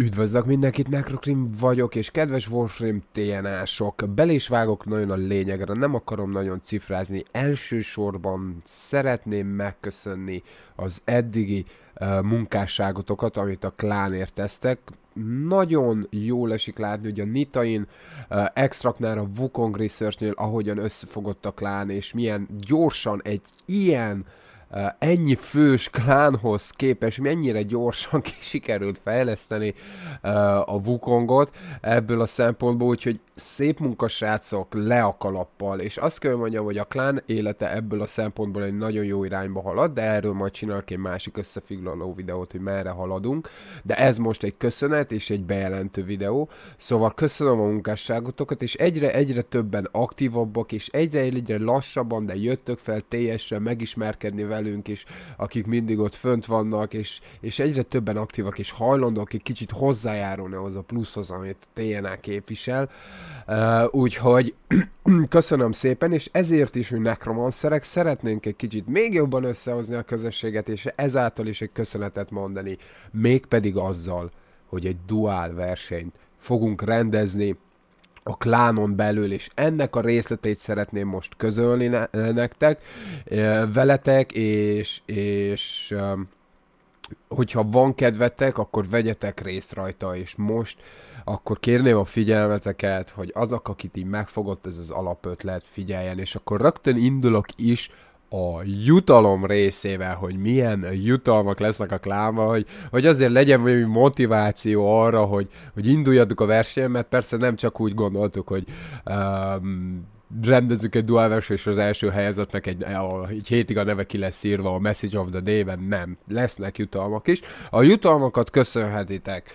Üdvözlök mindenkit, Necrocrim vagyok, és kedves Warframe TNA-sok, bel is vágok nagyon a lényegre, nem akarom nagyon cifrázni, elsősorban szeretném megköszönni az eddigi uh, munkásságotokat, amit a klánért tesztek, nagyon jól esik látni, hogy a Nitain, uh, Extraknál, a Wukong Researchnél, ahogyan összefogott a klán, és milyen gyorsan egy ilyen uh, ennyi fős klánhoz képes, mennyire gyorsan sikerült fejleszteni a Wukongot ebből a szempontból, úgyhogy szép munkasrácok, le a kalappal, és azt kell mondjam, hogy a klán élete ebből a szempontból egy nagyon jó irányba halad, de erről majd csinálok egy másik összefoglaló videót, hogy merre haladunk, de ez most egy köszönet és egy bejelentő videó, szóval köszönöm a munkásságotokat, és egyre-egyre többen aktívabbak, és egyre-egyre lassabban, de jöttök fel teljesen megismerkedni velünk, és akik mindig ott fönt vannak, és, és egyre többen aktívak, és hajlandóak egy kicsit hozzájárulni az a pluszhoz, amit TNA képvisel, Uh, úgyhogy köszönöm szépen, és ezért is, hogy nekromonszerek, szeretnénk egy kicsit még jobban összehozni a közösséget, és ezáltal is egy köszönetet mondani, mégpedig azzal, hogy egy duál versenyt fogunk rendezni a klánon belül, és ennek a részletét szeretném most közölni ne- nektek, veletek, és, és uh, hogyha van kedvetek, akkor vegyetek részt rajta, és most akkor kérném a figyelmeteket, hogy azok, akit így megfogott ez az alapötlet, figyeljen, és akkor rögtön indulok is a jutalom részével, hogy milyen jutalmak lesznek a kláma, hogy, hogy azért legyen valami motiváció arra, hogy, hogy induljatok a versenyen, mert persze nem csak úgy gondoltuk, hogy um, rendezünk egy dual és az első helyezetnek egy, a, egy hétig a neve ki lesz írva a Message of the Day-ben, nem. Lesznek jutalmak is. A jutalmakat köszönhetitek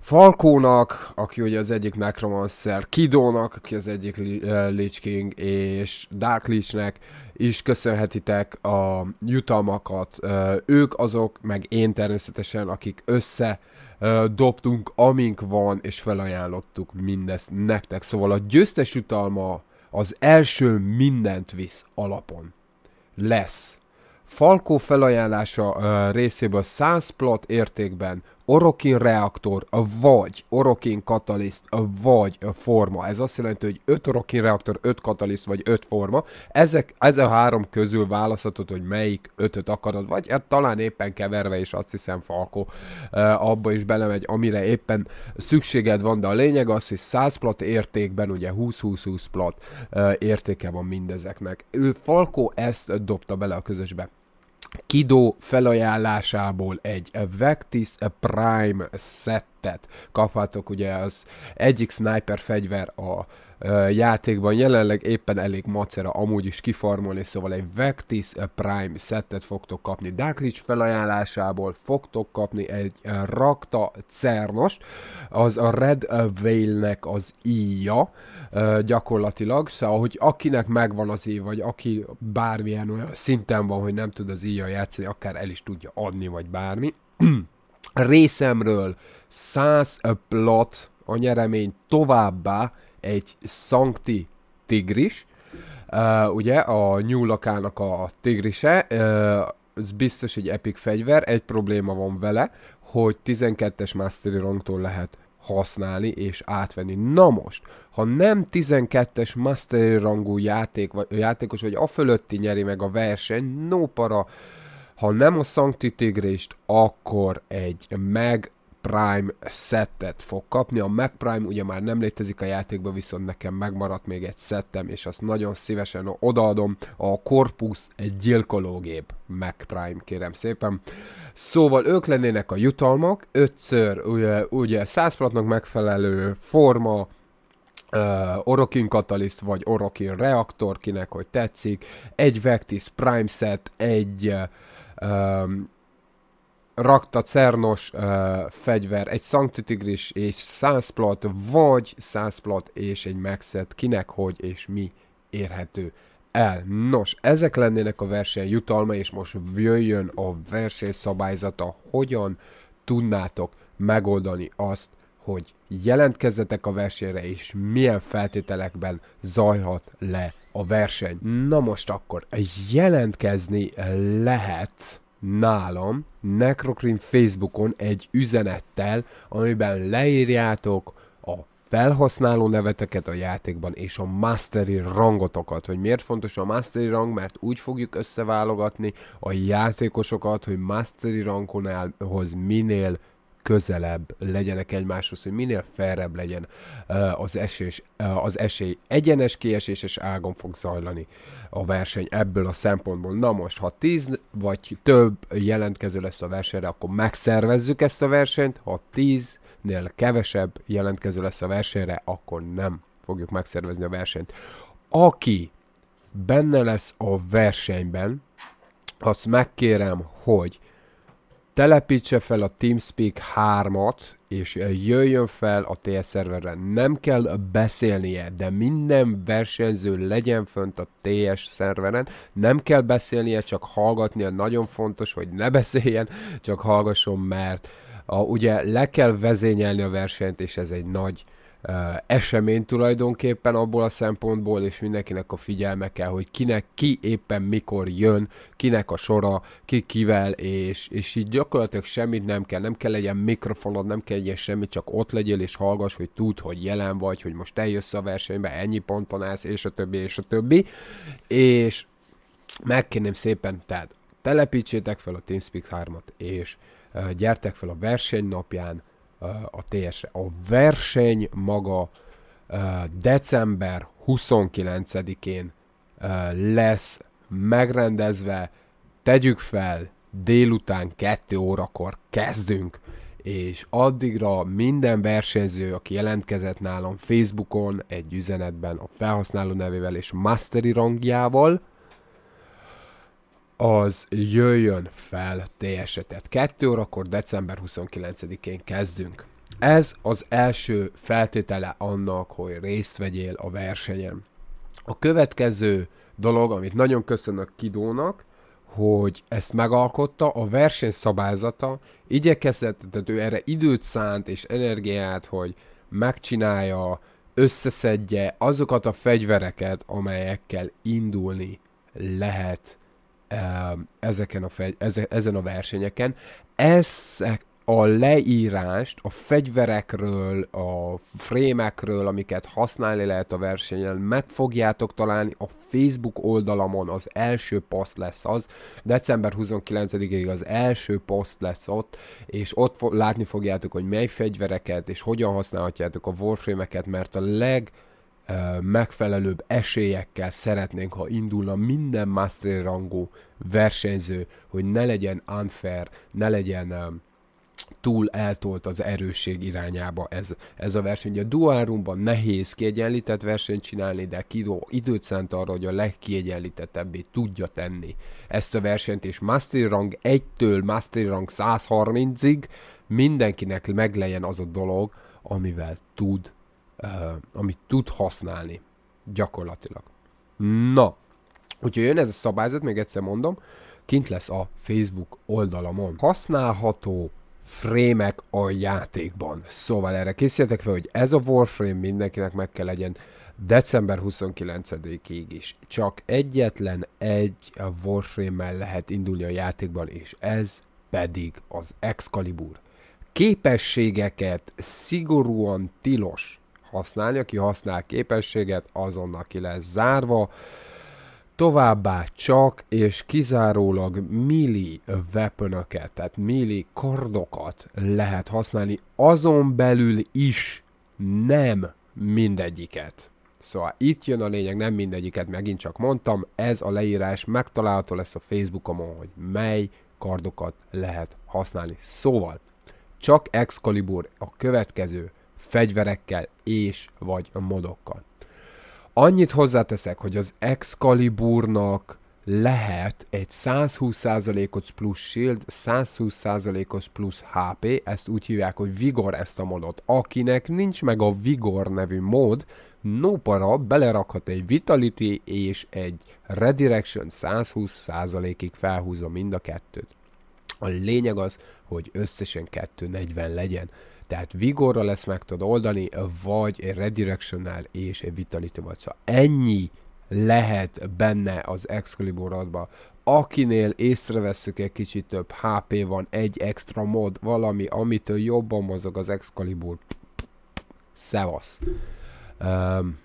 Falkónak, aki ugye az egyik Necromancer, Kidónak, aki az egyik eh, Lich King, és Dark Lichnek is köszönhetitek a jutalmakat. Eh, ők azok, meg én természetesen, akik össze eh, dobtunk, amink van, és felajánlottuk mindezt nektek. Szóval a győztes jutalma az első mindent visz alapon. Lesz. Falkó felajánlása uh, részéből 100 plot értékben orokin reaktor, vagy orokin kataliszt, vagy forma. Ez azt jelenti, hogy 5 orokin reaktor, 5 kataliszt, vagy 5 forma. Ezek, ez a három közül választhatod, hogy melyik ötöt akarod, vagy hát talán éppen keverve, is azt hiszem Falko eh, abba is belemegy, amire éppen szükséged van, de a lényeg az, hogy 100 plat értékben, ugye 20-20-20 plat eh, értéke van mindezeknek. Ő Falko ezt dobta bele a közösbe. Kido felajánlásából egy Vectis Prime szettet kaphatok, ugye az egyik sniper fegyver a játékban jelenleg éppen elég macera amúgy is kifarmolni, szóval egy Vectis Prime szettet fogtok kapni Dáklics felajánlásából, fogtok kapni egy Rakta Cernos, az a Red Veil-nek az íja gyakorlatilag, szóval hogy akinek megvan az íj, vagy aki bármilyen olyan szinten van, hogy nem tud az íja játszani, akár el is tudja adni, vagy bármi. Részemről 100 plat a nyeremény továbbá egy szankti tigris, uh, ugye a nyúlakának a tigrise, uh, ez biztos egy epic fegyver, egy probléma van vele, hogy 12-es Mastery rangtól lehet használni és átvenni. Na most, ha nem 12-es Mastery rangú játék, vagy, játékos, vagy a fölötti nyeri meg a verseny, no para, ha nem a Sancti Tigrist, akkor egy meg Prime szettet fog kapni. A Mac Prime ugye már nem létezik a játékban, viszont nekem megmaradt még egy szettem, és azt nagyon szívesen odaadom. A Corpus egy gyilkológép Mac Prime, kérem szépen. Szóval ők lennének a jutalmak, ötször ugye, ugye 100 megfelelő forma, uh, Orokin katalizt vagy Orokin Reaktor, kinek hogy tetszik, egy Vectis Prime Set, egy uh, um, rakta cernos uh, fegyver, egy Tigris és 100 vagy 100 és egy maxet, kinek, hogy és mi érhető el. Nos, ezek lennének a verseny jutalma, és most jöjjön a verseny szabályzata, hogyan tudnátok megoldani azt, hogy jelentkezzetek a versenyre, és milyen feltételekben zajhat le a verseny. Na most akkor jelentkezni lehet nálam Necrocrim Facebookon egy üzenettel, amiben leírjátok a felhasználó neveteket a játékban és a mastery rangotokat. Hogy miért fontos a mastery rang, mert úgy fogjuk összeválogatni a játékosokat, hogy mastery rangonálhoz minél közelebb legyenek egymáshoz, hogy minél felrebb legyen az, esés, az esély. Egyenes kieséses ágon fog zajlani a verseny ebből a szempontból. Na most, ha 10 vagy több jelentkező lesz a versenyre, akkor megszervezzük ezt a versenyt, ha 10-nél kevesebb jelentkező lesz a versenyre, akkor nem fogjuk megszervezni a versenyt. Aki benne lesz a versenyben, azt megkérem, hogy telepítse fel a TeamSpeak 3-at, és eh, jöjjön fel a TS szerverre. Nem kell beszélnie, de minden versenyző legyen fönt a TS szerveren. Nem kell beszélnie, csak hallgatnia. Nagyon fontos, hogy ne beszéljen, csak hallgasson, mert a, ugye le kell vezényelni a versenyt, és ez egy nagy uh, esemény tulajdonképpen abból a szempontból, és mindenkinek a figyelme kell, hogy kinek ki éppen mikor jön, kinek a sora, ki kivel, és, és így gyakorlatilag semmit nem kell, nem kell legyen mikrofonod, nem kell legyen semmi, csak ott legyél és hallgass, hogy tud, hogy jelen vagy, hogy most eljössz a versenybe, ennyi ponton állsz, és a többi, és a többi, és megkérném szépen, tehát telepítsétek fel a TeamSpeak 3-at, és gyertek fel a verseny napján, a TS-re. A verseny maga december 29-én lesz megrendezve, tegyük fel, délután 2 órakor kezdünk, és addigra minden versenyző, aki jelentkezett nálam Facebookon, egy üzenetben a felhasználó nevével és masteri rangjával, az jöjjön fel ts Tehát 2 órakor december 29-én kezdünk. Ez az első feltétele annak, hogy részt vegyél a versenyen. A következő dolog, amit nagyon köszönök Kidónak, hogy ezt megalkotta, a verseny szabályzata igyekezett, tehát ő erre időt szánt és energiát, hogy megcsinálja, összeszedje azokat a fegyvereket, amelyekkel indulni lehet ezeken a fegy, eze, ezen a versenyeken. Ezek a leírást a fegyverekről, a frémekről, amiket használni lehet a versenyen, meg fogjátok találni a Facebook oldalamon, az első poszt lesz az, december 29-ig az első poszt lesz ott, és ott látni fogjátok, hogy mely fegyvereket, és hogyan használhatjátok a warframe mert a leg megfelelőbb esélyekkel szeretnénk, ha indulna minden master rangú versenyző, hogy ne legyen unfair, ne legyen túl eltolt az erősség irányába ez, ez a verseny. a duárumban nehéz kiegyenlített versenyt csinálni, de kidó időt szánt arra, hogy a legkiegyenlítettebbé tudja tenni ezt a versenyt, és Master Rang 1-től Master Rang 130-ig mindenkinek meglegyen az a dolog, amivel tud amit tud használni gyakorlatilag. Na, úgyhogy jön ez a szabályzat, még egyszer mondom, kint lesz a Facebook oldalamon. Használható frémek a játékban. Szóval erre készítek fel, hogy ez a Warframe mindenkinek meg kell legyen december 29-ig is. Csak egyetlen egy Warframe-mel lehet indulni a játékban, és ez pedig az Excalibur. Képességeket szigorúan tilos használni, aki használ képességet, azonnal ki lesz zárva. Továbbá csak és kizárólag milli weaponöket, tehát milli kardokat lehet használni, azon belül is nem mindegyiket. Szóval itt jön a lényeg, nem mindegyiket megint csak mondtam, ez a leírás megtalálható lesz a Facebookomon, hogy mely kardokat lehet használni. Szóval, csak Excalibur a következő fegyverekkel és vagy modokkal. Annyit hozzáteszek, hogy az Excaliburnak lehet egy 120%-os plusz shield, 120%-os plusz HP, ezt úgy hívják, hogy vigor ezt a modot. Akinek nincs meg a vigor nevű mód, no belerakhat egy vitality és egy redirection 120%-ig felhúzza mind a kettőt. A lényeg az, hogy összesen 240 legyen. Tehát vigorral lesz meg tudod oldani, vagy redirectionnel és vitality vagy. Szóval ennyi lehet benne az Excalibur adba. Akinél észrevesszük egy kicsit több HP van, egy extra mod, valami, amitől jobban mozog az Excalibur. Szevasz. Um,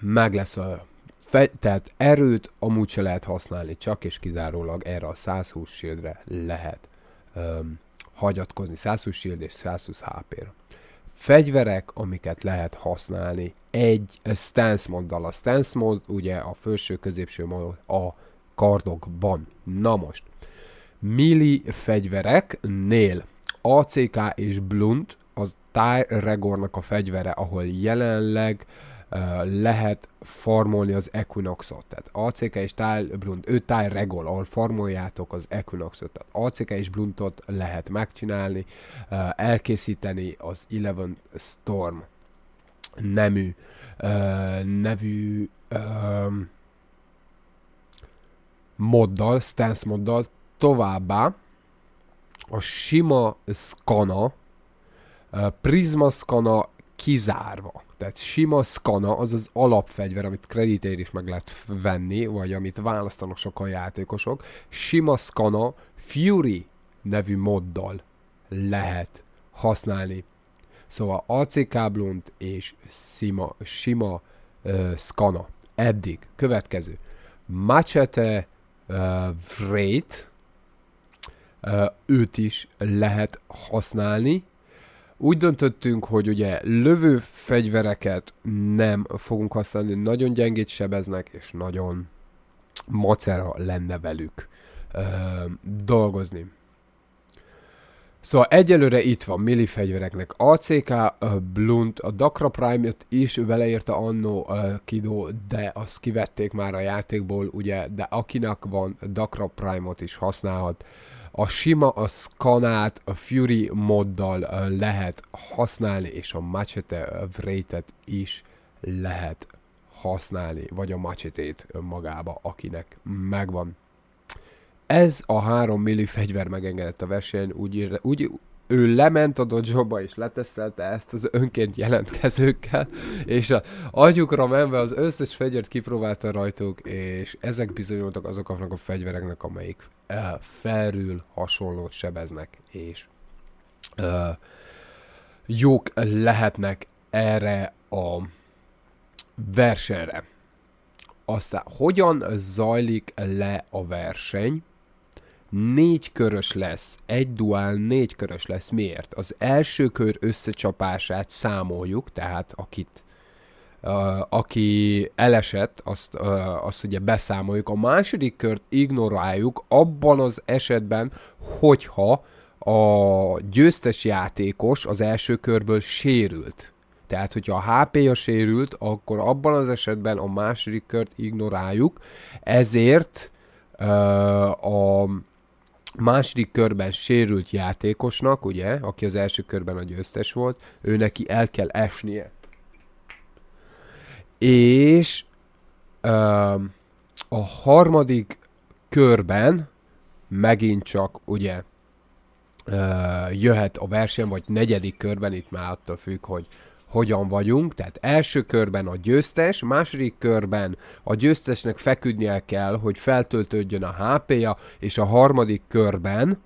meg lesz a fe, tehát erőt amúgy se lehet használni, csak és kizárólag erre a 120 shieldre lehet. Um, hagyatkozni 120 shield és 120 HP-ra. Fegyverek, amiket lehet használni. Egy stance moddal. A stance mod ugye a felső-középső mod a kardokban. Na most, mili fegyvereknél ACK és Blunt az Tyregornak a fegyvere, ahol jelenleg uh, lehet farmolni az Equinoxot. Tehát ACK és Blunt, ő Tile Regol, ahol farmoljátok az Equinoxot. Tehát ACK és Bluntot lehet megcsinálni, elkészíteni az Eleven Storm nemű, nevű moddal, stance moddal, továbbá a sima Scana, Prisma Scana kizárva. Tehát sima skana az az alapfegyver, amit kreditér is meg lehet venni, vagy amit választanak sokan játékosok. Sima skana Fury nevű moddal lehet használni. Szóval AC káblont és sima, sima uh, skana. Eddig. Következő. Machete uh, Wraith. Uh, őt is lehet használni úgy döntöttünk, hogy ugye lövő fegyvereket nem fogunk használni, nagyon gyengét sebeznek, és nagyon macera lenne velük ö, dolgozni. Szóval egyelőre itt van Milli fegyvereknek ACK, Blunt, a Dakra Prime-ot is beleírta annó a Kido, de azt kivették már a játékból, ugye, de akinek van Dakra Prime-ot is használhat a sima, a skanát, a Fury moddal lehet használni, és a Machete wraith is lehet használni, vagy a macsetét magába, akinek megvan. Ez a 3 milli fegyver megengedett a versenyen, úgy, úgy, ő lement a dojoba és leteszelte ezt az önként jelentkezőkkel, és a agyukra menve az összes fegyvert kipróbálta rajtuk, és ezek bizonyultak azoknak a fegyvereknek, amelyik uh, felül hasonlót sebeznek, és uh, jók lehetnek erre a versenyre. Aztán hogyan zajlik le a verseny? négy körös lesz, egy duál négy körös lesz. Miért? Az első kör összecsapását számoljuk, tehát akit Uh, aki elesett, azt, uh, azt ugye beszámoljuk. A második kört ignoráljuk abban az esetben, hogyha a győztes játékos az első körből sérült. Tehát, hogyha a HP-ja sérült, akkor abban az esetben a második kört ignoráljuk, ezért uh, a második körben sérült játékosnak, ugye, aki az első körben a győztes volt, ő neki el kell esnie. És a harmadik körben megint csak ugye jöhet a verseny, vagy negyedik körben, itt már attól függ, hogy hogyan vagyunk, tehát első körben a győztes, második körben a győztesnek feküdnie kell, hogy feltöltődjön a HP-ja, és a harmadik körben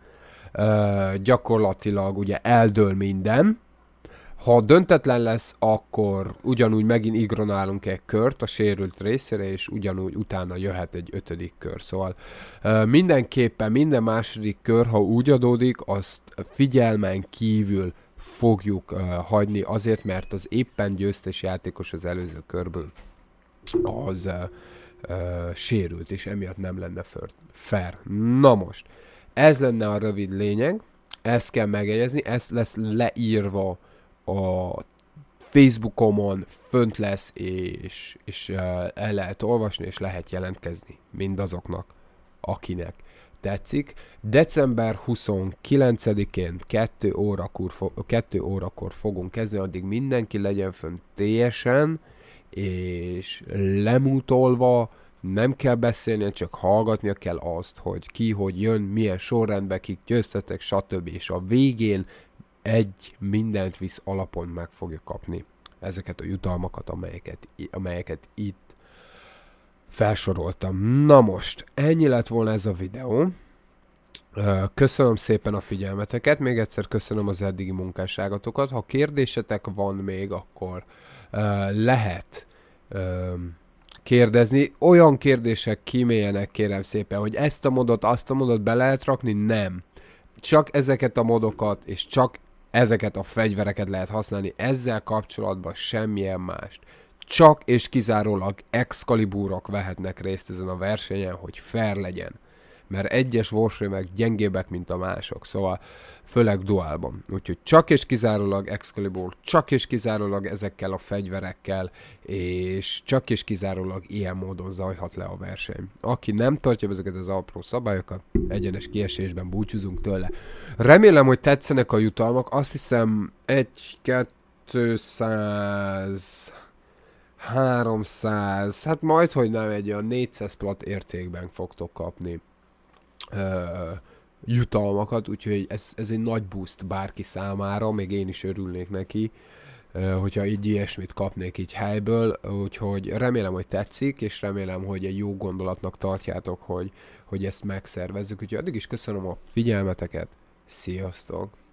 ö, gyakorlatilag ugye eldől minden, ha döntetlen lesz, akkor ugyanúgy megint igronálunk egy kört a sérült részére, és ugyanúgy utána jöhet egy ötödik kör. Szóval mindenképpen minden második kör, ha úgy adódik, azt figyelmen kívül fogjuk uh, hagyni, azért mert az éppen győztes játékos az előző körből az uh, uh, sérült, és emiatt nem lenne fair. Na most, ez lenne a rövid lényeg, ezt kell megjegyezni, ez lesz leírva a Facebookomon fönt lesz, és, és el lehet olvasni, és lehet jelentkezni mindazoknak, akinek tetszik. December 29-én 2, órakor, 2 órakor fogunk kezdeni, addig mindenki legyen fönn teljesen, és lemutolva, nem kell beszélni, csak hallgatnia kell azt, hogy ki, hogy jön, milyen sorrendben kik győztetek, stb. És a végén egy mindent visz alapon meg fogja kapni ezeket a jutalmakat, amelyeket, amelyeket itt felsoroltam. Na most, ennyi lett volna ez a videó. Köszönöm szépen a figyelmeteket, még egyszer köszönöm az eddigi munkásságatokat. Ha kérdésetek van még, akkor lehet kérdezni. Olyan kérdések kíméljenek, kérem szépen, hogy ezt a modot, azt a modot be lehet rakni? Nem. Csak ezeket a modokat, és csak ezeket a fegyvereket lehet használni. Ezzel kapcsolatban semmilyen mást csak és kizárólag exkalibúrok vehetnek részt ezen a versenyen, hogy fair legyen. Mert egyes warframe gyengébbek, mint a mások, szóval főleg duálban. Úgyhogy csak és kizárólag Excalibur, csak és kizárólag ezekkel a fegyverekkel, és csak és kizárólag ilyen módon zajhat le a verseny. Aki nem tartja ezeket az apró szabályokat, egyenes kiesésben búcsúzunk tőle. Remélem, hogy tetszenek a jutalmak, azt hiszem egy, kettő, száz. 300, hát majd, hogy nem egy olyan 400 plat értékben fogtok kapni uh, jutalmakat, úgyhogy ez, ez egy nagy boost bárki számára, még én is örülnék neki, uh, hogyha így ilyesmit kapnék így helyből, úgyhogy remélem, hogy tetszik, és remélem, hogy egy jó gondolatnak tartjátok, hogy, hogy ezt megszervezzük, úgyhogy addig is köszönöm a figyelmeteket, sziasztok!